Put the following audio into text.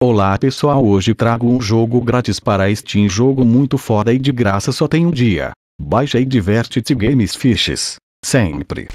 Olá pessoal hoje trago um jogo grátis para Steam jogo muito foda e de graça só tem um dia. Baixa e diverte-te Games Fiches. Sempre.